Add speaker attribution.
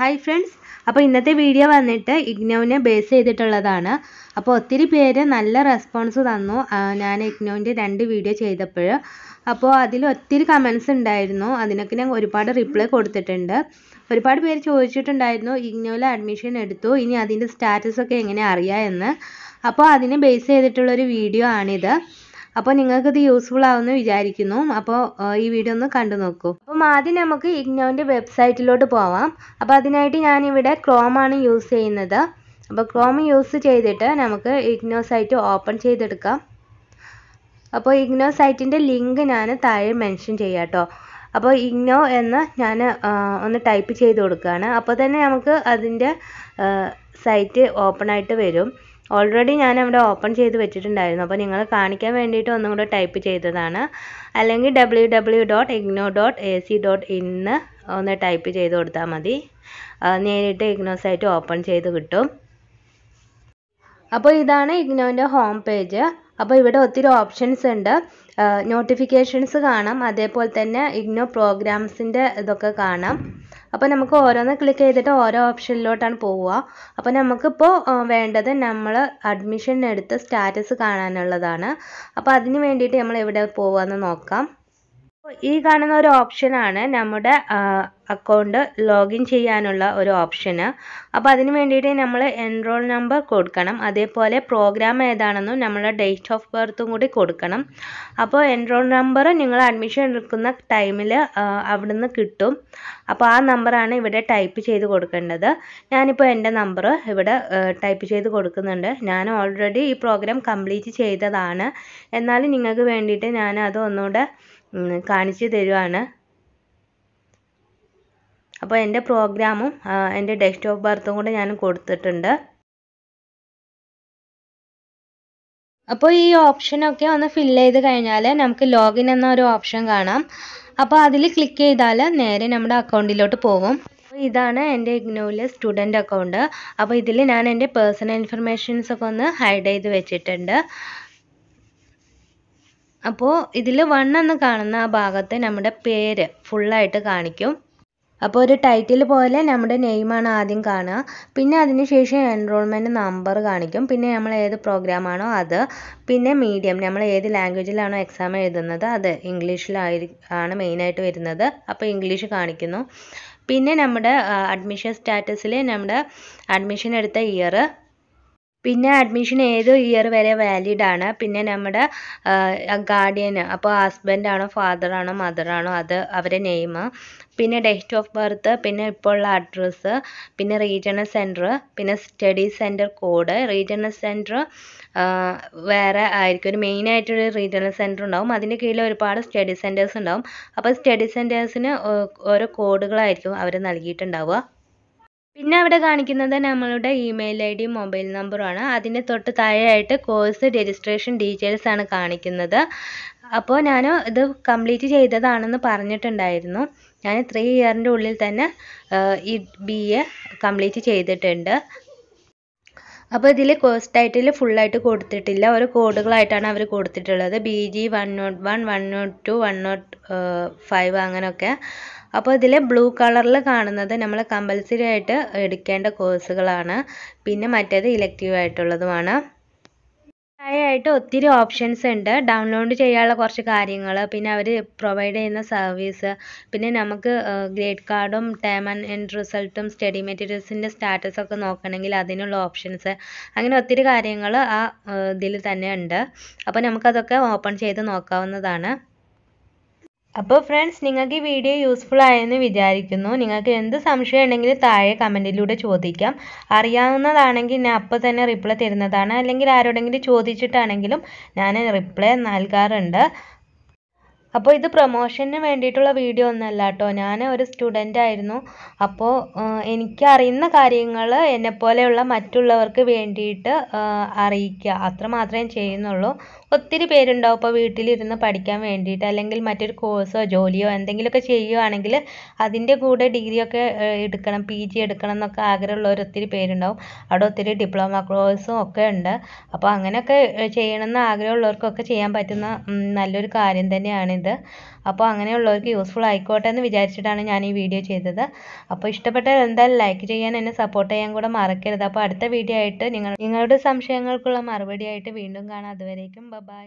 Speaker 1: hi friends അപ്പോൾ ഇന്നത്തെ video വന്നിട്ട് ഇഗ്നോവിനെ ബേസ് ചെയ്തിട്ടുള്ളതാണ് അപ്പോൾ ഒത്തിരി പേര് നല്ല റെസ്പോൺസ് തന്നു ഞാൻ ഇഗ്നോവിൻ്റെ രണ്ട് വീഡിയോ ചെയ്തപ്പോൾ അപ്പോൾ അതിൽ ഒത്തിരി കമൻസ് ഉണ്ടായിരുന്നു അതിനൊക്കെ ഞാൻ ഒരുപാട് റിപ്ലൈ കൊടുത്തിട്ടുണ്ട് ഒരുപാട് പേര് ചോദിച്ചിട്ടുണ്ടായിരുന്നു ഇഗ്നോയിൽ അഡ്മിഷൻ എടുത്തു ഇനി അതിൻ്റെ സ്റ്റാറ്റസൊക്കെ എങ്ങനെ അറിയാം എന്ന് അപ്പോൾ അതിനെ ബേസ് ചെയ്തിട്ടുള്ളൊരു വീഡിയോ ആണിത് അപ്പോൾ നിങ്ങൾക്കിത് യൂസ്ഫുൾ ആവുമെന്ന് വിചാരിക്കുന്നു അപ്പോൾ ഈ വീഡിയോ ഒന്ന് കണ്ടു നോക്കൂ അപ്പം ആദ്യം നമുക്ക് ഇഗ്നോവിൻ്റെ വെബ്സൈറ്റിലോട്ട് പോവാം അപ്പോൾ അതിനായിട്ട് ഞാനിവിടെ ക്രോമാണ് യൂസ് ചെയ്യുന്നത് അപ്പോൾ ക്രോം യൂസ് ചെയ്തിട്ട് നമുക്ക് ഇഗ്നോ സൈറ്റ് ഓപ്പൺ ചെയ്തെടുക്കാം അപ്പോൾ ഇഗ്നോ സൈറ്റിൻ്റെ ലിങ്ക് ഞാൻ താഴെ മെൻഷൻ ചെയ്യാം കേട്ടോ അപ്പോൾ ഇഗ്നോ എന്ന് ഞാൻ ഒന്ന് ടൈപ്പ് ചെയ്ത് കൊടുക്കുകയാണ് അപ്പോൾ തന്നെ നമുക്ക് അതിൻ്റെ സൈറ്റ് ഓപ്പൺ ആയിട്ട് വരും ഓൾറെഡി ഞാൻ അവിടെ ഓപ്പൺ ചെയ്ത് വെച്ചിട്ടുണ്ടായിരുന്നു അപ്പോൾ നിങ്ങൾ കാണിക്കാൻ വേണ്ടിയിട്ട് ഒന്നും കൂടെ ടൈപ്പ് ചെയ്തതാണ് അല്ലെങ്കിൽ W W dot IGNOU dot A C dot in ഒന്ന് ടൈപ്പ് ചെയ്ത് കൊടുത്താൽ മതി നേരിട്ട് ഇഗ്നോ സൈറ്റ് ഓപ്പൺ ചെയ്ത് കിട്ടും അപ്പോൾ ഇതാണ് ഇഗ്നോൻ്റെ ഹോം പേജ് അപ്പോൾ ഇവിടെ ഒത്തിരി ഓപ്ഷൻസ് ഉണ്ട് നോട്ടിഫിക്കേഷൻസ് കാണാം അതേപോലെ തന്നെ ഇഗ്നോ പ്രോഗ്രാംസിൻ്റെ ഇതൊക്കെ കാണാം അപ്പോൾ നമുക്ക് ഓരോന്ന് ക്ലിക്ക് ചെയ്തിട്ട് ഓരോ ഓപ്ഷനിലോട്ടാണ് പോവുക അപ്പോൾ നമുക്കിപ്പോൾ വേണ്ടത് നമ്മൾ അഡ്മിഷൻ എടുത്ത സ്റ്റാറ്റസ് കാണാനുള്ളതാണ് അപ്പോൾ അതിന് വേണ്ടിയിട്ട് നമ്മൾ എവിടെ പോവുക എന്ന് നോക്കാം ഈ കാണുന്ന ഒരു ഓപ്ഷനാണ് നമ്മുടെ അക്കൗണ്ട് ലോഗിൻ ചെയ്യാനുള്ള ഒരു ഓപ്ഷന് അപ്പോൾ അതിന് വേണ്ടിയിട്ട് നമ്മൾ എൻറോൾ നമ്പർ കൊടുക്കണം അതേപോലെ പ്രോഗ്രാം ഏതാണെന്നും നമ്മുടെ ഡേറ്റ് ഓഫ് ബർത്തും കൂടി കൊടുക്കണം അപ്പോൾ എൻറോൾ നമ്പർ നിങ്ങൾ അഡ്മിഷൻ എടുക്കുന്ന ടൈമിൽ അവിടുന്ന് കിട്ടും അപ്പോൾ ആ നമ്പറാണ് ഇവിടെ ടൈപ്പ് ചെയ്ത് കൊടുക്കേണ്ടത് ഞാനിപ്പോൾ എൻ്റെ നമ്പർ ഇവിടെ ടൈപ്പ് ചെയ്ത് കൊടുക്കുന്നുണ്ട് ഞാൻ ഓൾറെഡി ഈ പ്രോഗ്രാം കംപ്ലീറ്റ് ചെയ്തതാണ് എന്നാലും നിങ്ങൾക്ക് വേണ്ടിയിട്ട് ഞാൻ അത് ഒന്നുകൂടെ കാണിച്ചു തരുവാണ് അപ്പോൾ എൻ്റെ പ്രോഗ്രാമും എൻ്റെ ഡെസ്ക്ടോപ്പ് ഓഫ് ബർത്തും കൂടെ ഞാൻ കൊടുത്തിട്ടുണ്ട് അപ്പോൾ ഈ ഓപ്ഷനൊക്കെ ഒന്ന് ഫിൽ ചെയ്ത് കഴിഞ്ഞാൽ നമുക്ക് ലോഗിൻ എന്നൊരു ഓപ്ഷൻ കാണാം അപ്പോൾ അതിൽ ക്ലിക്ക് ചെയ്താൽ നേരെ നമ്മുടെ അക്കൗണ്ടിലോട്ട് പോകും ഇതാണ് എൻ്റെ ഇഗ്നോയിലെ സ്റ്റുഡൻ്റ് അക്കൗണ്ട് അപ്പോൾ ഇതിൽ ഞാൻ എൻ്റെ പേഴ്സണൽ ഇൻഫർമേഷൻസ് ഒക്കെ ഒന്ന് ഹൈഡ് ചെയ്ത് വെച്ചിട്ടുണ്ട് അപ്പോൾ ഇതിൽ വൺ എന്ന് കാണുന്ന ആ ഭാഗത്ത് നമ്മുടെ പേര് ഫുള്ളായിട്ട് കാണിക്കും അപ്പോൾ ഒരു ടൈറ്റിൽ പോലെ നമ്മുടെ നെയിമാണ് ആദ്യം കാണുക പിന്നെ അതിനുശേഷം എൻറോൾമെൻറ്റ് നമ്പർ കാണിക്കും പിന്നെ നമ്മൾ ഏത് പ്രോഗ്രാമാണോ അത് പിന്നെ മീഡിയം നമ്മൾ ഏത് ലാംഗ്വേജിലാണോ എക്സാം എഴുതുന്നത് അത് ഇംഗ്ലീഷിലായി ആണ് മെയിനായിട്ട് വരുന്നത് അപ്പോൾ ഇംഗ്ലീഷ് കാണിക്കുന്നു പിന്നെ നമ്മുടെ അഡ്മിഷൻ സ്റ്റാറ്റസിൽ നമ്മുടെ അഡ്മിഷൻ എടുത്ത ഇയർ പിന്നെ അഡ്മിഷൻ ഏത് ഇയർ വരെ വാലിഡ് ആണ് പിന്നെ നമ്മുടെ ഗാർഡിയൻ അപ്പോൾ ആണോ മദർ ആണോ അത് അവരെ നെയിം പിന്നെ ഡേറ്റ് ഓഫ് ബർത്ത് പിന്നെ ഇപ്പോൾ ഉള്ള അഡ്രസ്സ് പിന്നെ റീജിയണൽ സെൻറ്റർ പിന്നെ study centre code regional centre വേറെ ആയിരിക്കും ഒരു മെയിൻ ആയിട്ടൊരു റീജിയണൽ സെൻറ്റർ ഉണ്ടാവും അതിൻ്റെ കീഴിൽ ഒരുപാട് സ്റ്റഡി സെൻറ്റേഴ്സ് ഉണ്ടാവും അപ്പോൾ സ്റ്റഡി സെൻറ്റേഴ്സിന് ഓരോ കോഡുകളായിരിക്കും അവർ നൽകിയിട്ടുണ്ടാവുക പിന്നെ അവിടെ കാണിക്കുന്നത് നമ്മളുടെ ഇമെയിൽ ഐ ഡിയും മൊബൈൽ നമ്പറുമാണ് അതിന് തൊട്ട് താഴെയായിട്ട് കോഴ്സ് രജിസ്ട്രേഷൻ ഡീറ്റെയിൽസ് ആണ് കാണിക്കുന്നത് അപ്പോൾ ഞാൻ ഇത് കംപ്ലീറ്റ് ചെയ്തതാണെന്ന് പറഞ്ഞിട്ടുണ്ടായിരുന്നു ഞാൻ ത്രീ ഇയറിൻ്റെ ഉള്ളിൽ തന്നെ ഈ ബി എ കംപ്ലീറ്റ് ചെയ്തിട്ടുണ്ട് അപ്പോൾ ഇതിൽ കോഴ്സ് ടൈറ്റിൽ ഫുള്ളായിട്ട് കൊടുത്തിട്ടില്ല ഓരോ കോഡുകളായിട്ടാണ് അവർ കൊടുത്തിട്ടുള്ളത് B G one nought one one nought two one nought five അങ്ങനെയൊക്കെ അപ്പോൾ ഇതിൽ ബ്ലൂ കളറിൽ കാണുന്നത് നമ്മൾ കമ്പൽസറി ആയിട്ട് എടുക്കേണ്ട കോഴ്സുകളാണ് പിന്നെ മറ്റേത് ഇലക്റ്റീവ് ആയിട്ടുള്ളതുമാണ് ആയിട്ട് ഒത്തിരി ഓപ്ഷൻസ് ഉണ്ട് ഡൗൺലോഡ് ചെയ്യാനുള്ള കുറച്ച് കാര്യങ്ങൾ പിന്നെ അവർ പ്രൊവൈഡ് ചെയ്യുന്ന സർവീസ് പിന്നെ നമുക്ക് ഗ്രേഡ് കാർഡും ടേം ആൻഡ് റിസൾട്ടും സ്റ്റഡി മെറ്റീരിയൽസിൻ്റെ സ്റ്റാറ്റസ് ഒക്കെ നോക്കണമെങ്കിൽ അതിനുള്ള ഓപ്ഷൻസ് അങ്ങനെ ഒത്തിരി കാര്യങ്ങൾ ആ ഇതിൽ തന്നെ ഉണ്ട് അപ്പോൾ നമുക്കതൊക്കെ ഓപ്പൺ ചെയ്ത് നോക്കാവുന്നതാണ് അപ്പോൾ ഫ്രണ്ട്സ് നിങ്ങൾക്ക് ഈ വീഡിയോ യൂസ്ഫുൾ ആയെന്ന് വിചാരിക്കുന്നു നിങ്ങൾക്ക് എന്ത് സംശയം ഉണ്ടെങ്കിൽ താഴെ കമൻറ്റിലൂടെ ചോദിക്കാം അറിയാവുന്നതാണെങ്കിൽ ഞാൻ അപ്പോൾ തന്നെ റിപ്ലൈ തരുന്നതാണ് അല്ലെങ്കിൽ ആരോടെങ്കിലും ചോദിച്ചിട്ടാണെങ്കിലും ഞാൻ റിപ്ലൈ നൽകാറുണ്ട് അപ്പോൾ ഇത് പ്രൊമോഷന് വേണ്ടിയിട്ടുള്ള വീഡിയോ ഒന്നല്ല കേട്ടോ ഞാൻ ഒരു സ്റ്റുഡൻ്റ് ആയിരുന്നു അപ്പോൾ എനിക്കറിയുന്ന കാര്യങ്ങൾ എന്നെപ്പോലെയുള്ള മറ്റുള്ളവർക്ക് വേണ്ടിയിട്ട് അറിയിക്കുക അത്ര മാത്രമേ ചെയ്യുന്നുള്ളൂ ഒത്തിരി പേരുണ്ടാവും ഇപ്പോൾ വീട്ടിലിരുന്ന് പഠിക്കാൻ വേണ്ടിയിട്ട് അല്ലെങ്കിൽ മറ്റൊരു കോഴ്സോ ജോലിയോ എന്തെങ്കിലുമൊക്കെ ചെയ്യുകയാണെങ്കിൽ അതിൻ്റെ കൂടെ ഡിഗ്രിയൊക്കെ എടുക്കണം പി ജി എടുക്കണം എന്നൊക്കെ ആഗ്രഹമുള്ളവർ ഒത്തിരി പേരുണ്ടാവും അവിടെ ഒത്തിരി ഡിപ്ലോമ കോഴ്സും ഒക്കെ ഉണ്ട് അപ്പോൾ അങ്ങനെയൊക്കെ ചെയ്യണമെന്ന് ആഗ്രഹമുള്ളവർക്കൊക്കെ ചെയ്യാൻ പറ്റുന്ന നല്ലൊരു കാര്യം തന്നെയാണ് ഇത് അപ്പോൾ അങ്ങനെയുള്ളവർക്ക് യൂസ്ഫുൾ ആയിക്കോട്ടെ എന്ന് വിചാരിച്ചിട്ടാണ് ഞാൻ ഈ വീഡിയോ ചെയ്തത് അപ്പോൾ ഇഷ്ടപ്പെട്ടാൽ എന്തായാലും ലൈക്ക് ചെയ്യാൻ എന്നെ സപ്പോർട്ട് ചെയ്യാൻ കൂടെ മറക്കരുത് അപ്പോൾ അടുത്ത വീഡിയോ ആയിട്ട് നിങ്ങൾ നിങ്ങളുടെ സംശയങ്ങൾക്കുള്ള മറുപടി ആയിട്ട് വീണ്ടും കാണാം അതുവരേക്കും ബൈ ബൈ